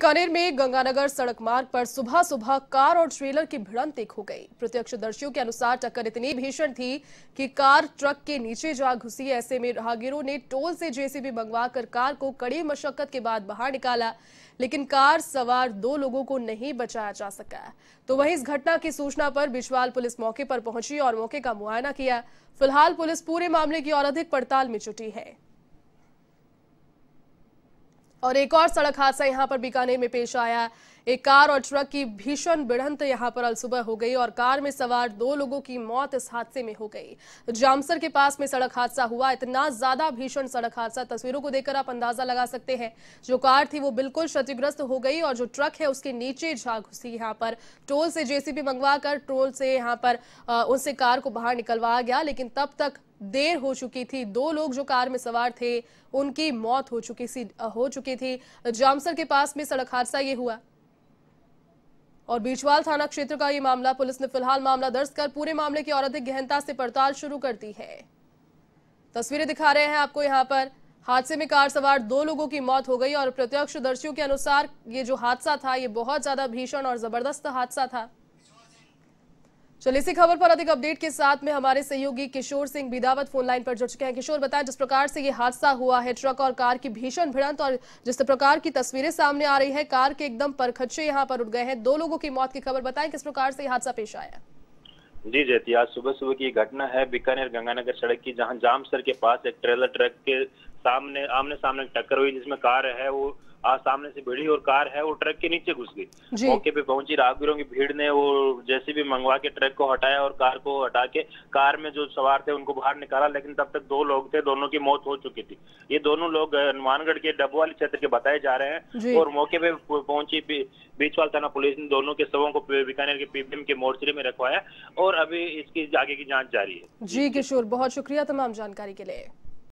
बीकानेर में गंगानगर सड़क मार्ग पर सुबह सुबह कार और ट्रेलर की भिड़ंत एक हो गई प्रत्यक्षदर्शियों के अनुसार टक्कर इतनी भीषण थी कि कार ट्रक के नीचे जा घुसी ऐसे में राहगीरों ने टोल से जेसीबी मंगवा कर कार को कड़ी मशक्कत के बाद बाहर निकाला लेकिन कार सवार दो लोगों को नहीं बचाया जा सका तो वहीं इस घटना की सूचना पर बिजवाल पुलिस मौके पर पहुंची और मौके का मुआयना किया फिलहाल पुलिस पूरे मामले की और अधिक पड़ताल में जुटी है और एक और सड़क हादसा यहां पर बीकानेर में पेश आया एक कार और ट्रक की भीषण भिड़ंत यहां पर अल सुबह हो गई और कार में सवार दो लोगों की मौत इस हादसे में हो गई जामसर के पास में सड़क हादसा हुआ इतना ज्यादा भीषण सड़क हादसा तस्वीरों को देखकर आप अंदाजा लगा सकते हैं जो कार थी वो बिल्कुल क्षतिग्रस्त हो गई और जो ट्रक है उसके नीचे झा घुसी यहाँ पर टोल से जेसीबी मंगवा कर टोल से यहाँ पर उनसे कार को बाहर निकलवाया गया लेकिन तब तक देर हो चुकी थी दो लोग जो कार में सवार थे उनकी मौत हो चुकी सी हो चुकी थी जामसर के पास में सड़क हादसा ये हुआ और बीचवाल थाना क्षेत्र का ये मामला पुलिस ने फिलहाल मामला दर्ज कर पूरे मामले की और अधिक गहनता से पड़ताल शुरू कर दी है तस्वीरें दिखा रहे हैं आपको यहाँ पर हादसे में कार सवार दो लोगों की मौत हो गई और प्रत्यक्षदर्शियों के अनुसार ये जो हादसा था ये बहुत ज्यादा भीषण और जबरदस्त हादसा था चलिए इसी खबर पर अधिक अपडेट के साथ में हमारे सहयोगी किशोर सिंह बिदावत फोन लाइन पर जुड़ चुके हैं किशोर बताएं जिस प्रकार से ये हादसा हुआ है ट्रक और कार की भीषण भिड़ंत और जिस प्रकार की तस्वीरें सामने आ रही है कार के एकदम परखच्चे यहाँ पर उठ गए हैं दो लोगों की मौत की खबर बताएं किस प्रकार से ये हादसा पेश आया जी जयती आज सुबह सुबह की घटना है बीकानेर गंगानगर सड़क की जहाँ जामसर के पास एक ट्रेलर ट्रक के सामने आमने सामने टक्कर हुई जिसमें कार है वो आज सामने से भिड़ी और कार है वो ट्रक के नीचे घुस गई मौके पे पहुंची राहगीरों की भीड़ ने वो जैसे भी मंगवा के ट्रक को हटाया और कार को हटा के कार में जो सवार थे उनको बाहर निकाला लेकिन तब तक दो लोग थे दोनों की मौत हो चुकी थी ये दोनों लोग हनुमानगढ़ के डबवाली क्षेत्र के बताए जा रहे हैं और मौके पे पहुंची बीचवाल थाना पुलिस ने दोनों के शवों को बीकानेर के पीपीएम के मोर्चरे में रखवाया और अभी इसकी आगे की जाँच जारी है जी किशोर बहुत शुक्रिया तमाम जानकारी के लिए